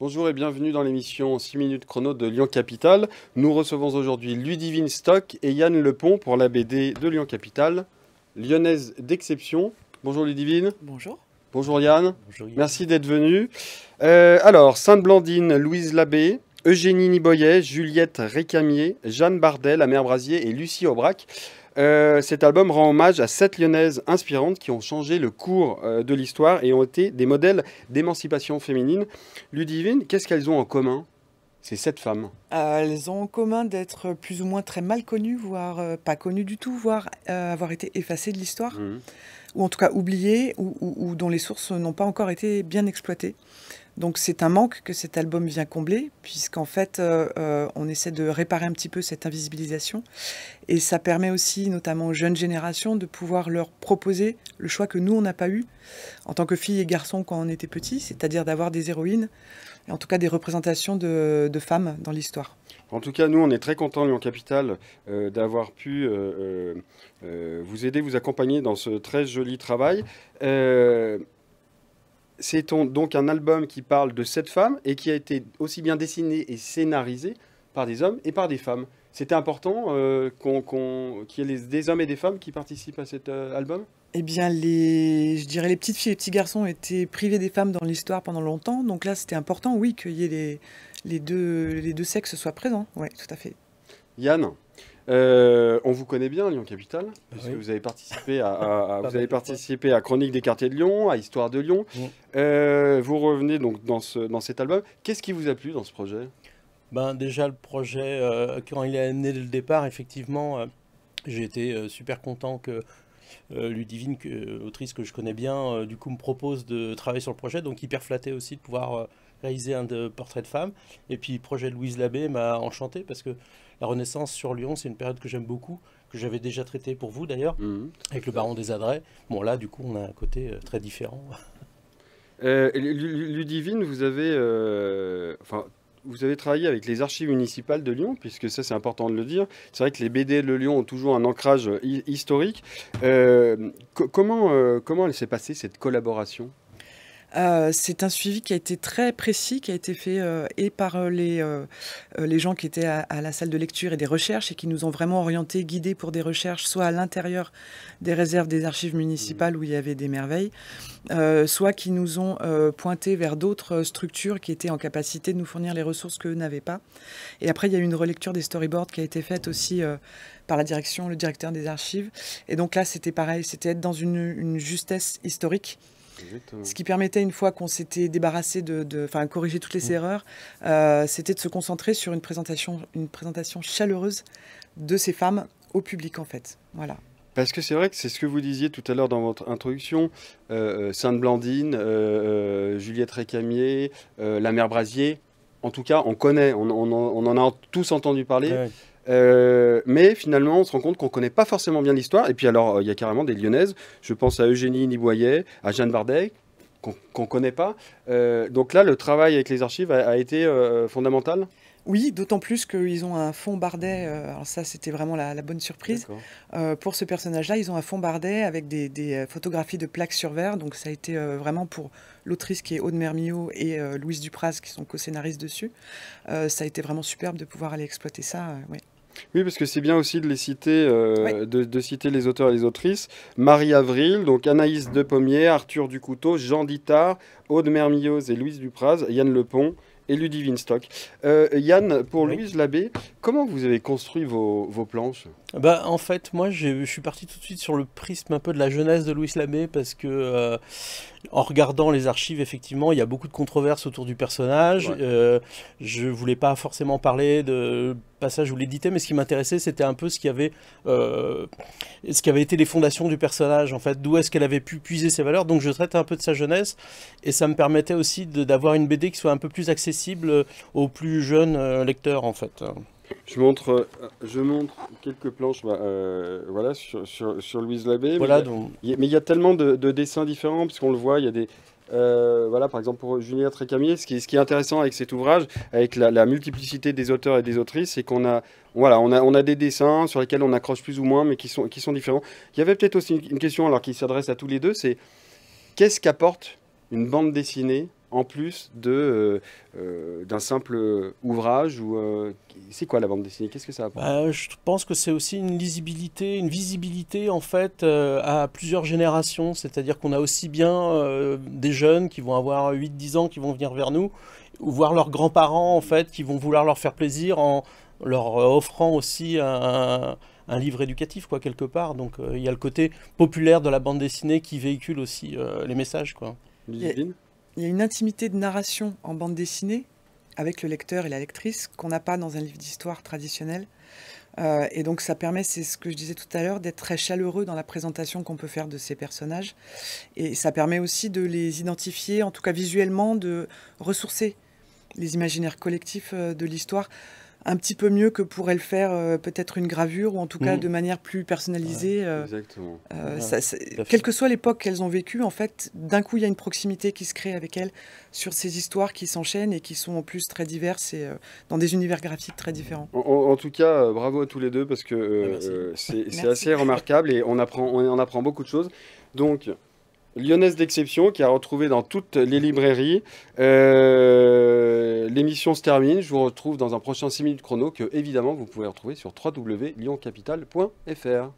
Bonjour et bienvenue dans l'émission 6 minutes chrono de Lyon Capital. Nous recevons aujourd'hui Ludivine Stock et Yann Lepont pour la BD de Lyon Capital, lyonnaise d'exception. Bonjour Ludivine. Bonjour. Bonjour Yann. Bonjour Yann. Merci d'être venu. Euh, alors, Sainte-Blandine, Louise Labbé, Eugénie Niboyet, Juliette Récamier, Jeanne Bardet, la mère Brasier et Lucie Aubrac. Euh, cet album rend hommage à sept Lyonnaises inspirantes qui ont changé le cours euh, de l'histoire et ont été des modèles d'émancipation féminine. Ludivine, qu'est-ce qu'elles ont en commun ces sept femmes euh, Elles ont en commun d'être plus ou moins très mal connues, voire pas connues du tout, voire avoir été effacées de l'histoire, mmh. ou en tout cas oubliées, ou dont les sources n'ont pas encore été bien exploitées. Donc c'est un manque que cet album vient combler, puisqu'en fait, euh, euh, on essaie de réparer un petit peu cette invisibilisation. Et ça permet aussi, notamment aux jeunes générations, de pouvoir leur proposer le choix que nous, on n'a pas eu en tant que filles et garçons quand on était petits, c'est-à-dire d'avoir des héroïnes, et en tout cas des représentations de, femmes dans l'histoire. En tout cas, nous, on est très contents, Lyon Capital, euh, d'avoir pu vous aider, vous accompagner dans ce très joli travail. C'est donc un album qui parle de cette femme et qui a été aussi bien dessiné et scénarisé par des hommes et par des femmes. C'était important euh, qu'il y ait des hommes et des femmes qui participent à cet euh, album Eh bien, les, je dirais les petites filles et les petits garçons étaient privés des femmes dans l'histoire pendant longtemps. Donc là, c'était important, oui, qu'il y ait les, deux, les deux sexes soient présents. Oui, tout à fait. Yann euh, on vous connaît bien, Lyon Capital, puisque vous avez participé à, vous avez participé à Chronique des quartiers de Lyon, à Histoire de Lyon. Euh, vous revenez donc dans, ce, dans cet album. Qu'est-ce qui vous a plu dans ce projet ben, Déjà, le projet, euh, quand il est né dès le départ, effectivement, j'ai été super content que Ludivine, que, autrice que je connais bien, du coup me propose de travailler sur le projet. Donc, hyper flatté aussi de pouvoir réalisé un de portrait de femme. Et puis, projet de Louise Labbé m'a enchanté parce que la Renaissance sur Lyon, c'est une période que j'aime beaucoup, que j'avais déjà traité pour vous d'ailleurs, mhm. avec le baron des Adrets. Bon, là, du coup, on a un côté euh, très différent. Euh, Ludivine, vous avez, euh, enfin, vous avez travaillé avec les archives municipales de Lyon, puisque ça c'est important de le dire. C'est vrai que les BD de Lyon ont toujours un ancrage historique. Euh, comment, comment elle s'est passée cette collaboration euh, c'est un suivi qui a été très précis, qui a été fait euh, et par euh, les, les gens qui étaient à, la salle de lecture et des recherches et qui nous ont vraiment orientés, guidés pour des recherches, soit à l'intérieur des réserves des archives municipales où il y avait des merveilles, soit qui nous ont pointés vers d'autres structures qui étaient en capacité de nous fournir les ressources qu'eux n'avaient pas. Et après, il y a eu une relecture des storyboards qui a été faite aussi par la direction, le directeur des archives. Et donc là, c'était pareil, c'était être dans une justesse historique euh, ce qui permettait, une fois qu'on s'était débarrassé de, enfin, corriger toutes les mm. erreurs, euh, c'était de se concentrer sur une présentation, une présentation chaleureuse de ces femmes au public, en fait. Voilà. Parce que c'est vrai que c'est ce que vous disiez tout à l'heure dans votre introduction, euh, Sainte-Blandine, Juliette Récamier, la mère Brasier, en tout cas, on connaît, on, en a tous entendu parler. Euh, mais finalement, on se rend compte qu'on ne connaît pas forcément bien l'histoire. Et puis alors, euh, il y a carrément des Lyonnaises. Je pense à Eugénie Niboyet, à Jeanne Bardet, qu'on ne connaît pas. Euh, donc là, le travail avec les archives a, été fondamental oui, d'autant plus qu'ils ont un fond Bardet. alors ça, c'était vraiment la, bonne surprise. pour ce personnage-là, ils ont un fond Bardet avec des, photographies de plaques sur verre. Donc ça a été vraiment pour l'autrice qui est Aude Mermillot et Louise Dupraz qui sont co-scénaristes dessus. ça a été vraiment superbe de pouvoir aller exploiter ça. oui oui, parce que c'est bien aussi de les citer, euh, de, citer les auteurs et les autrices. Marie Avril, donc Anaïs Depommier, Arthur Ducouteau, Jean Dittard, Aude Mermilloz et Louise Dupraz, Yann Lepont et Ludivine Winstock. Euh, Yann, pour Louise Labbé, comment vous avez construit vos, vos planches bah, En fait, moi, je suis parti tout de suite sur le prisme un peu de la jeunesse de Louise Labbé, parce que euh, en regardant les archives, effectivement, il y a beaucoup de controverses autour du personnage. Je Euh, je voulais pas forcément parler de passage où mais ce qui m'intéressait, c'était un peu ce qui avait, euh, ce qui avait été les fondations du personnage, en fait, d'où est-ce qu'elle avait pu puiser ses valeurs. Donc je traite un peu de sa jeunesse, et ça me permettait aussi d'avoir une BD qui soit un peu plus accessible euh, aux plus jeunes euh, lecteurs, en fait. Je montre, je montre quelques planches bah, voilà, sur, sur, Louise Labbé. Voilà, mais, il y a tellement de, de dessins différents, parce qu'on le voit, il y a des, euh, voilà, par exemple, pour Julien Trécamier, ce qui, est intéressant avec cet ouvrage, avec la, multiplicité des auteurs et des autrices, c'est qu'on a, voilà, on a, des dessins sur lesquels on accroche plus ou moins, mais qui sont, qui sont différents. Il y avait peut-être aussi une, question, alors qui s'adresse à tous les deux, c'est qu'est-ce qu'apporte une bande dessinée en plus de euh, euh, d'un simple ouvrage ou euh, c'est quoi la bande dessinée Qu'est-ce que ça apporte bah, Je pense que c'est aussi une lisibilité, une visibilité en fait à plusieurs générations. C'est-à-dire qu'on a aussi bien des jeunes qui vont avoir 8-10 ans qui vont venir vers nous, ou voir leurs grands-parents en fait qui vont vouloir leur faire plaisir en leur offrant aussi un, livre éducatif quoi quelque part. Donc il y a le côté populaire de la bande dessinée qui véhicule aussi les messages quoi il y a une intimité de narration en bande dessinée avec le lecteur et la lectrice qu'on n'a pas dans un livre d'histoire traditionnel. Euh, et donc ça permet, c'est ce que je disais tout à l'heure, d'être très chaleureux dans la présentation qu'on peut faire de ces personnages. Et ça permet aussi de les identifier, en tout cas visuellement, de ressourcer les imaginaires collectifs euh, de l'histoire un petit peu mieux que pourrait le faire euh, peut-être une gravure ou en tout cas mm. de manière plus personnalisée. Euh, euh, quelle que soit l'époque qu'elles ont vécue, en fait, d'un coup, il y a une proximité qui se crée avec elles sur ces histoires qui s'enchaînent et qui sont en plus très diverses et dans des univers graphiques très différents. En, tout cas, bravo à tous les deux parce que ah, c'est assez remarquable et on apprend, on, en apprend beaucoup de choses. Donc, Lyonnaise d'exception qui a retrouvé dans toutes les librairies l'émission se termine. Je vous retrouve dans un prochain 6 minutes chrono que, évidemment, vous pouvez retrouver sur www.lyoncapital.fr.